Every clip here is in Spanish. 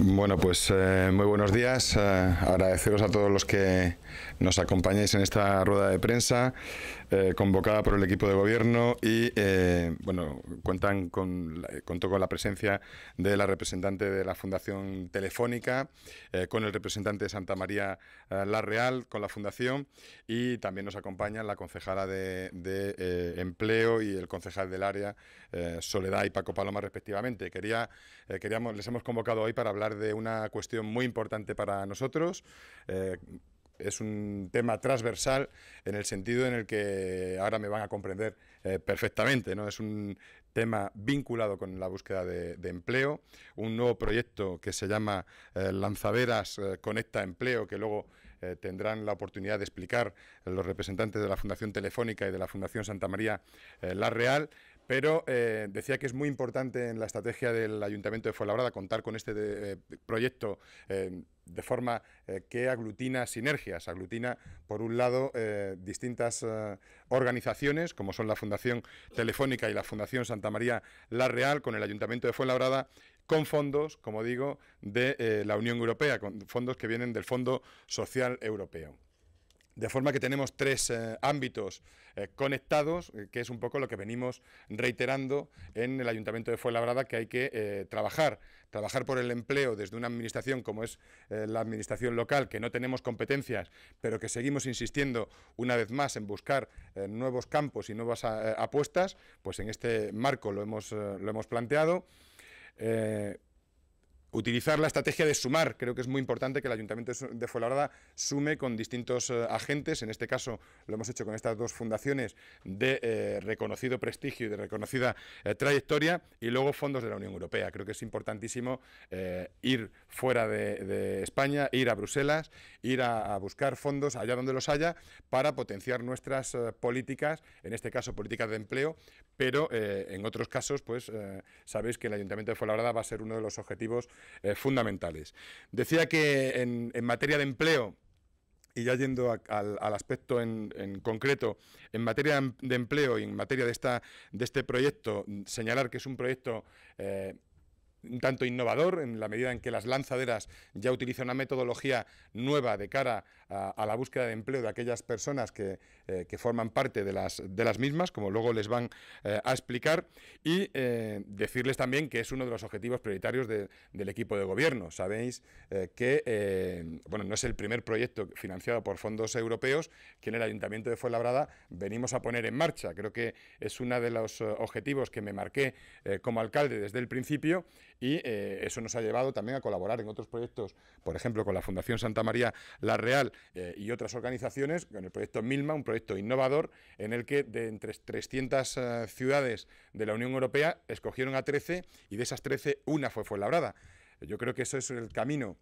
Bueno, pues eh, muy buenos días. Eh, agradeceros a todos los que nos acompañáis en esta rueda de prensa eh, convocada por el equipo de gobierno y, bueno, cuentan con, contó con la presencia de la representante de la Fundación Telefónica, con el representante de Santa María La Real, con la Fundación y también nos acompaña la concejala de, de Empleo y el concejal del área, Soledad y Paco Paloma, respectivamente. Quería, queríamos, les hemos convocado hoy para hablar de una cuestión muy importante para nosotros. Eh, es un tema transversal en el sentido en el que ahora me van a comprender eh, perfectamente. ¿no? Es un tema vinculado con la búsqueda de, empleo, un nuevo proyecto que se llama eh, Lanzaderas Conecta Empleo, que luego tendrán la oportunidad de explicar los representantes de la Fundación Telefónica y de la Fundación Santa María La Real, pero eh, decía que es muy importante en la estrategia del Ayuntamiento de Fuenlabrada contar con este eh, proyecto eh, de forma que aglutina sinergias, aglutina por un lado distintas organizaciones como son la Fundación Telefónica y la Fundación Santa María La Real con el Ayuntamiento de Fuenlabrada con fondos, como digo, de la Unión Europea, con fondos que vienen del Fondo Social Europeo. De forma que tenemos tres eh, ámbitos eh, conectados, eh, que es un poco lo que venimos reiterando en el Ayuntamiento de Fuenlabrada, que hay que trabajar, trabajar por el empleo desde una administración como es la administración local, que no tenemos competencias, pero que seguimos insistiendo una vez más en buscar nuevos campos y nuevas apuestas, pues en este marco lo hemos, lo hemos planteado utilizar la estrategia de sumar. Creo que es muy importante que el Ayuntamiento de Fuenlabrada sume con distintos eh, agentes. En este caso lo hemos hecho con estas dos fundaciones de eh, reconocido prestigio y de reconocida eh, trayectoria y luego fondos de la Unión Europea. Creo que es importantísimo ir fuera de, España, ir a Bruselas, ir a, buscar fondos allá donde los haya para potenciar nuestras políticas, en este caso políticas de empleo, pero en otros casos, pues sabéis que el Ayuntamiento de Fuenlabrada va a ser uno de los objetivos eh, fundamentales. Decía que en, materia de empleo, y ya yendo al, aspecto en, concreto, en materia em, de empleo y en materia de, esta, de este proyecto, señalar que es un proyecto eh, un tanto innovador en la medida en que las lanzaderas ya utilizan una metodología nueva de cara a, la búsqueda de empleo de aquellas personas eh, que, forman parte de las, de las mismas, como luego les van eh, a explicar, y eh, decirles también que es uno de los objetivos prioritarios del equipo de gobierno. Sabéis que bueno, no es el primer proyecto financiado por fondos europeos que en el Ayuntamiento de Fuenlabrada venimos a poner en marcha. Creo que es uno de los objetivos que me marqué como alcalde desde el principio y eh, eso nos ha llevado también a colaborar en otros proyectos, por ejemplo, con la Fundación Santa María La Real eh, y otras organizaciones, con el proyecto Milma, un proyecto innovador en el que de entre 300 eh, ciudades de la Unión Europea escogieron a 13 y de esas 13 una fue Fuenlabrada. Yo creo que eso es el camino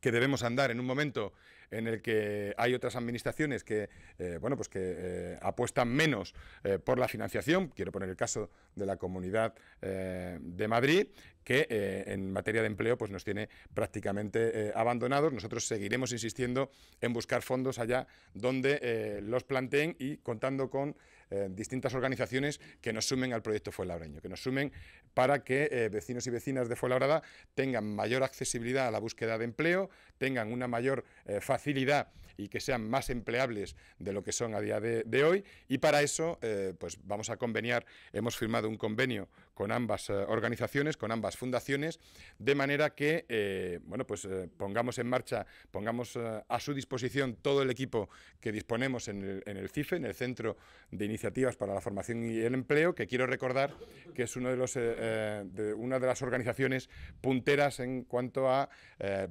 que debemos andar en un momento en el que hay otras administraciones que, eh, bueno, pues que eh, apuestan menos eh, por la financiación, quiero poner el caso de la Comunidad de Madrid, que en materia de empleo pues nos tiene prácticamente abandonados. Nosotros seguiremos insistiendo en buscar fondos allá donde los planteen y contando con eh, distintas organizaciones que nos sumen al proyecto Fuenlabreño, que nos sumen para que eh, vecinos y vecinas de Fuenlabrada tengan mayor accesibilidad a la búsqueda de empleo, tengan una mayor eh, facilidad y que sean más empleables de lo que son a día de, hoy. Y para eso, eh, pues vamos a conveniar, hemos firmado un convenio con ambas eh, organizaciones, con ambas fundaciones, de manera que, eh, bueno, pues pongamos en marcha, pongamos a su disposición todo el equipo que disponemos en el, CIFE, en el Centro de Iniciativas para la Formación y el Empleo, que quiero recordar que es una de las organizaciones punteras en cuanto a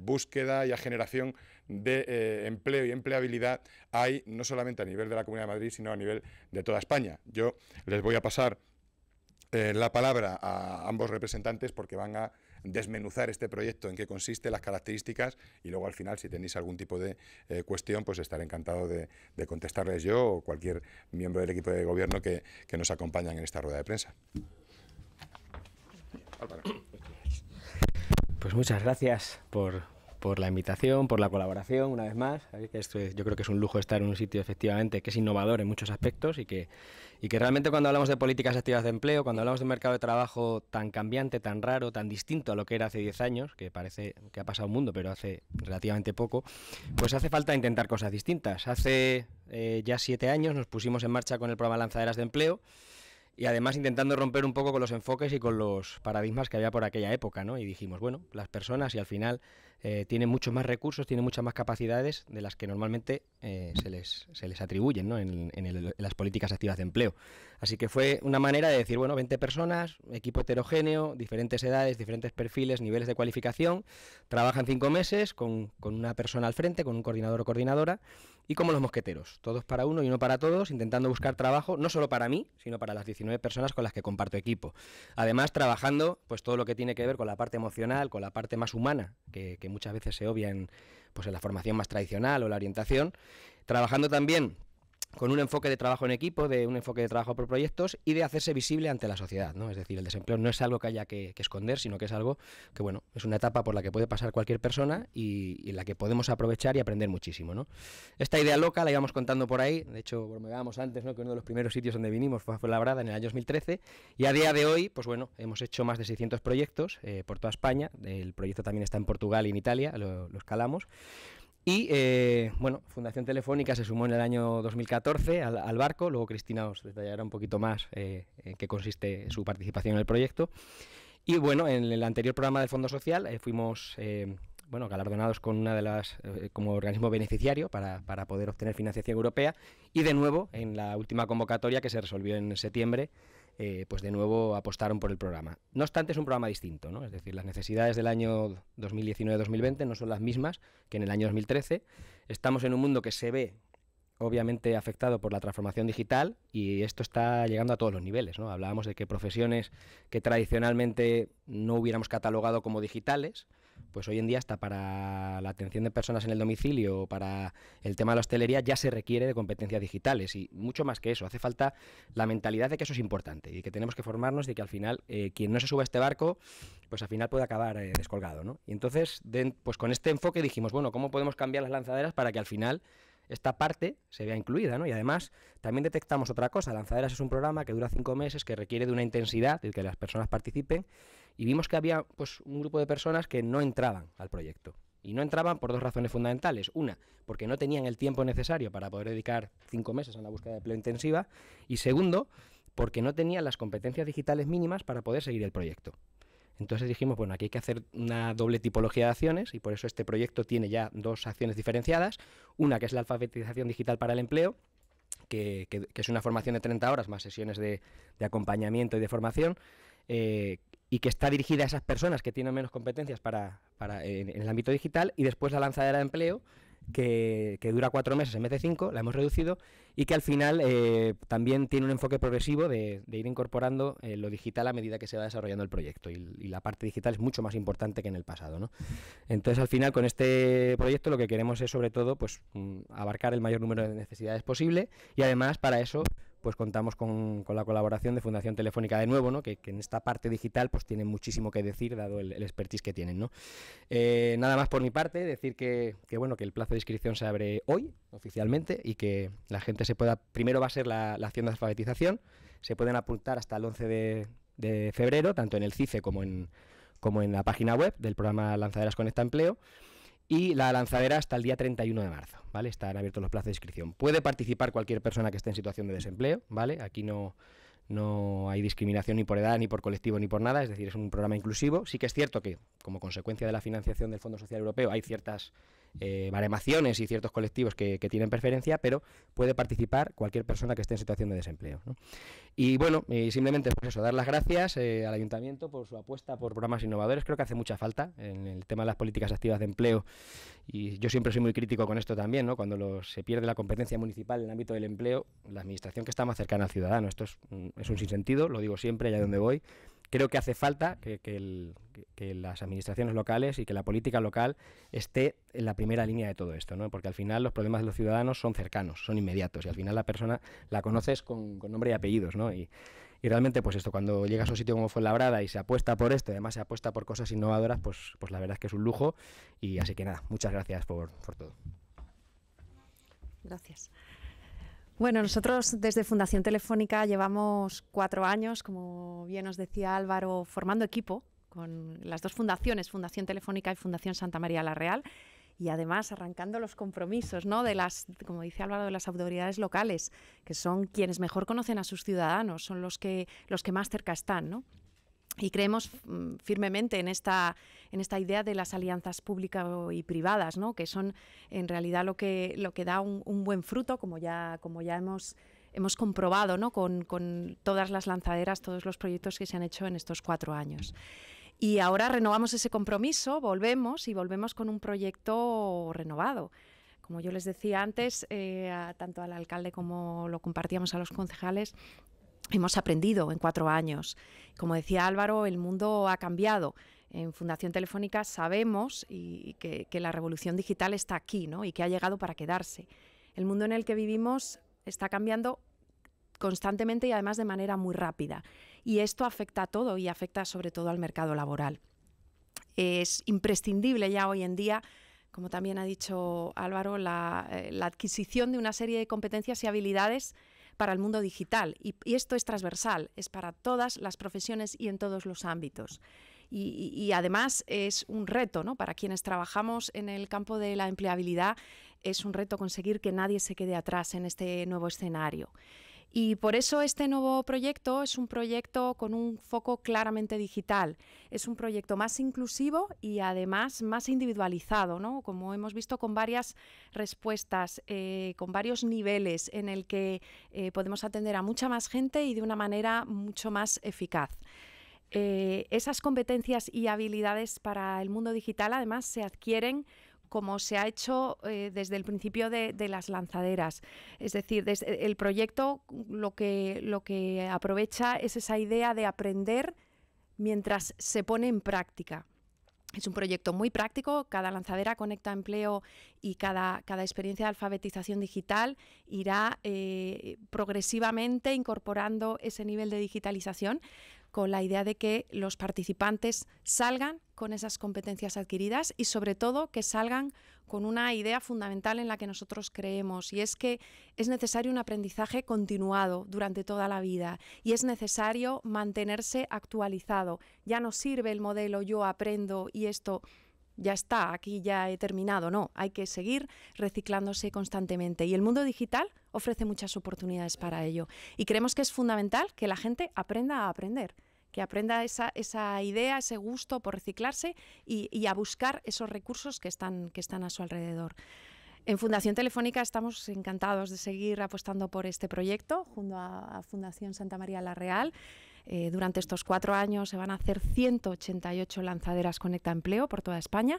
búsqueda y a generación de eh, empleo y empleabilidad hay no solamente a nivel de la Comunidad de Madrid, sino a nivel de toda España. Yo les voy a pasar eh, la palabra a ambos representantes porque van a desmenuzar este proyecto, en qué consiste, las características y luego al final si tenéis algún tipo de eh, cuestión, pues estaré encantado de, contestarles yo o cualquier miembro del equipo de gobierno que, que nos acompañan en esta rueda de prensa. Pues muchas gracias por, por la invitación, por la colaboración, una vez más. Esto yo creo que es un lujo estar en un sitio efectivamente que es innovador en muchos aspectos y que, y que realmente cuando hablamos de políticas activas de empleo, cuando hablamos de un mercado de trabajo tan cambiante, tan raro, tan distinto a lo que era hace 10 años, que parece que ha pasado un mundo, pero hace relativamente poco, pues hace falta intentar cosas distintas. Hace eh, ya 7 años nos pusimos en marcha con el programa Lanzaderas de Empleo y además intentando romper un poco con los enfoques y con los paradigmas que había por aquella época, ¿no? Y dijimos, bueno, las personas y al final eh, tienen muchos más recursos, tienen muchas más capacidades de las que normalmente eh, se, les, se les atribuyen ¿no? en, en, las políticas activas de empleo. Así que fue una manera de decir, bueno, 20 personas, equipo heterogéneo, diferentes edades, diferentes perfiles, niveles de cualificación, trabajan cinco meses con, con una persona al frente, con un coordinador o coordinadora, y como los mosqueteros, todos para uno y uno para todos, intentando buscar trabajo, no solo para mí, sino para las 19 personas con las que comparto equipo. Además, trabajando pues todo lo que tiene que ver con la parte emocional, con la parte más humana, que, que muchas veces se obvia en, pues, en la formación más tradicional o la orientación, trabajando también con un enfoque de trabajo en equipo, de un enfoque de trabajo por proyectos y de hacerse visible ante la sociedad, ¿no? Es decir, el desempleo no es algo que haya que, esconder, sino que es algo que, bueno, es una etapa por la que puede pasar cualquier persona y, y, la que podemos aprovechar y aprender muchísimo, ¿no? Esta idea loca la íbamos contando por ahí, de hecho, bromeábamos antes, ¿no? Que uno de los primeros sitios donde vinimos fue La labrada en el año 2013 y a día de hoy, pues bueno, hemos hecho más de 600 proyectos eh, por toda España, el proyecto también está en Portugal y en Italia, lo, lo escalamos y eh, bueno, Fundación Telefónica se sumó en el año 2014 al, barco, luego Cristina os detallará un poquito más eh, en qué consiste su participación en el proyecto. Y bueno, en el anterior programa del Fondo Social eh, fuimos bueno, galardonados con una de las como organismo beneficiario para poder obtener financiación europea y de nuevo en la última convocatoria que se resolvió en septiembre eh, pues de nuevo apostaron por el programa. No obstante, es un programa distinto, ¿no? Es decir, las necesidades del año 2019-2020 no son las mismas que en el año 2013. Estamos en un mundo que se ve obviamente afectado por la transformación digital y esto está llegando a todos los niveles. ¿no? Hablábamos de que profesiones que tradicionalmente no hubiéramos catalogado como digitales, pues hoy en día hasta para la atención de personas en el domicilio o para el tema de la hostelería ya se requiere de competencias digitales y mucho más que eso. Hace falta la mentalidad de que eso es importante y que tenemos que formarnos y que al final eh, quien no se suba a este barco, pues al final puede acabar eh, descolgado. Y entonces, pues con este enfoque dijimos, bueno, ¿cómo podemos cambiar las lanzaderas para que al final esta parte se vea incluida, ¿no? Y además también detectamos otra cosa. Lanzaderas es un programa que dura cinco meses, que requiere de una intensidad, de que las personas participen y vimos que había pues, un grupo de personas que no entraban al proyecto. Y no entraban por dos razones fundamentales. Una, porque no tenían el tiempo necesario para poder dedicar cinco meses a la búsqueda de empleo intensiva. Y segundo, porque no tenían las competencias digitales mínimas para poder seguir el proyecto. Entonces dijimos, bueno, aquí hay que hacer una doble tipología de acciones y por eso este proyecto tiene ya dos acciones diferenciadas. Una que es la alfabetización digital para el empleo, que, que, es una formación de 30 horas más sesiones de, acompañamiento y de formación. Eh, y que está dirigida a esas personas que tienen menos competencias para, en, el ámbito digital y después la lanzadera de empleo que, dura cuatro meses en vez de cinco, la hemos reducido y que al final eh, también tiene un enfoque progresivo de, ir incorporando eh, lo digital a medida que se va desarrollando el proyecto y, la parte digital es mucho más importante que en el pasado. Entonces al final con este proyecto lo que queremos es sobre todo pues, mm, abarcar el mayor número de necesidades posible y además para eso pues contamos con, la colaboración de Fundación Telefónica de nuevo, que, en esta parte digital pues tienen muchísimo que decir, dado el, expertise que tienen. Eh, nada más por mi parte, decir que, bueno, que el plazo de inscripción se abre hoy, oficialmente, y que la gente se pueda, primero va a ser la, la acción de alfabetización, se pueden apuntar hasta el 11 de, febrero, tanto en el CIFE como en, como en la página web del programa Lanzaderas Conecta Empleo y la lanzadera hasta el día 31 de marzo, ¿vale? Están abiertos los plazos de inscripción. Puede participar cualquier persona que esté en situación de desempleo, ¿vale? Aquí no, no hay discriminación ni por edad, ni por colectivo, ni por nada, es decir, es un programa inclusivo. Sí que es cierto que, como consecuencia de la financiación del Fondo Social Europeo, hay ciertas eh, baremaciones y ciertos colectivos que, tienen preferencia, pero puede participar cualquier persona que esté en situación de desempleo. Y bueno, y eh, simplemente por pues eso, dar las gracias eh, al ayuntamiento por su apuesta por programas innovadores. Creo que hace mucha falta en el tema de las políticas activas de empleo. Y yo siempre soy muy crítico con esto también, ¿no? Cuando se pierde la competencia municipal en el ámbito del empleo, la administración que está más cercana al ciudadano. Esto es, es un sinsentido, lo digo siempre allá donde voy creo que hace falta que, las administraciones locales y que la política local esté en la primera línea de todo esto, porque al final los problemas de los ciudadanos son cercanos, son inmediatos y al final la persona la conoces con, nombre y apellidos. Y, realmente, pues esto, cuando llegas a un sitio como fue Brada y se apuesta por esto, además se apuesta por cosas innovadoras, pues, pues la verdad es que es un lujo. Y así que nada, muchas gracias por, por todo. Gracias. Bueno, nosotros desde Fundación Telefónica llevamos cuatro años, como bien os decía Álvaro, formando equipo con las dos fundaciones, Fundación Telefónica y Fundación Santa María la Real, y además arrancando los compromisos ¿no? de las, como dice Álvaro, de las autoridades locales, que son quienes mejor conocen a sus ciudadanos, son los que, los que más cerca están, ¿no? Y creemos mm, firmemente en esta, en esta idea de las alianzas públicas y privadas, que son en realidad lo que, lo que da un, buen fruto, como ya, como ya hemos, hemos comprobado con, todas las lanzaderas, todos los proyectos que se han hecho en estos cuatro años. Y ahora renovamos ese compromiso, volvemos y volvemos con un proyecto renovado como yo les decía antes, eh, tanto al alcalde como lo compartíamos a los concejales, Hemos aprendido en cuatro años. Como decía Álvaro, el mundo ha cambiado. En Fundación Telefónica sabemos y que, la revolución digital está aquí y que ha llegado para quedarse. El mundo en el que vivimos está cambiando constantemente y además de manera muy rápida. Y esto afecta a todo y afecta sobre todo al mercado laboral. Es imprescindible ya hoy en día como también ha dicho Álvaro, la, eh, adquisición de una serie de competencias y habilidades para el mundo digital. Y, esto es transversal, es para todas las profesiones y en todos los ámbitos. Y, además es un reto, Para quienes trabajamos en el campo de la empleabilidad, es un reto conseguir que nadie se quede atrás en este nuevo escenario. Y por eso este nuevo proyecto es un proyecto con un foco claramente digital. Es un proyecto más inclusivo y además más individualizado, ¿no? como hemos visto con varias respuestas, eh, con varios niveles en el que eh, podemos atender a mucha más gente y de una manera mucho más eficaz. Eh, esas competencias y habilidades para el mundo digital además se adquieren como se ha hecho eh, desde el principio de, las lanzaderas. Es decir, eh, el proyecto lo que, lo que aprovecha es esa idea de aprender mientras se pone en práctica. Es un proyecto muy práctico, cada lanzadera conecta empleo y cada, cada experiencia de alfabetización digital irá eh, progresivamente incorporando ese nivel de digitalización, con la idea de que los participantes salgan con esas competencias adquiridas y sobre todo que salgan con una idea fundamental en la que nosotros creemos y es que es necesario un aprendizaje continuado durante toda la vida y es necesario mantenerse actualizado. Ya no sirve el modelo yo aprendo y esto ya está, aquí ya he terminado. No, hay que seguir reciclándose constantemente. Y el mundo digital ofrece muchas oportunidades para ello. Y creemos que es fundamental que la gente aprenda a aprender que aprenda esa, idea, ese gusto por reciclarse y, a buscar esos recursos que están, que están a su alrededor. En Fundación Telefónica estamos encantados de seguir apostando por este proyecto junto a, a Fundación Santa María La Real. Eh, durante estos cuatro años se van a hacer 188 lanzaderas Conecta Empleo por toda España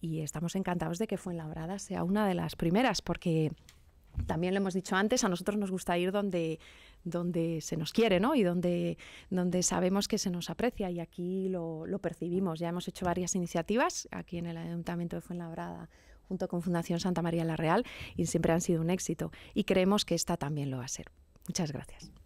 y estamos encantados de que Fuenlabrada sea una de las primeras porque también lo hemos dicho antes, a nosotros nos gusta ir donde, donde se nos quiere ¿no? y donde, donde sabemos que se nos aprecia y aquí lo, lo, percibimos. Ya hemos hecho varias iniciativas aquí en el Ayuntamiento de Fuenlabrada junto con Fundación Santa María la Real y siempre han sido un éxito y creemos que esta también lo va a ser. Muchas gracias.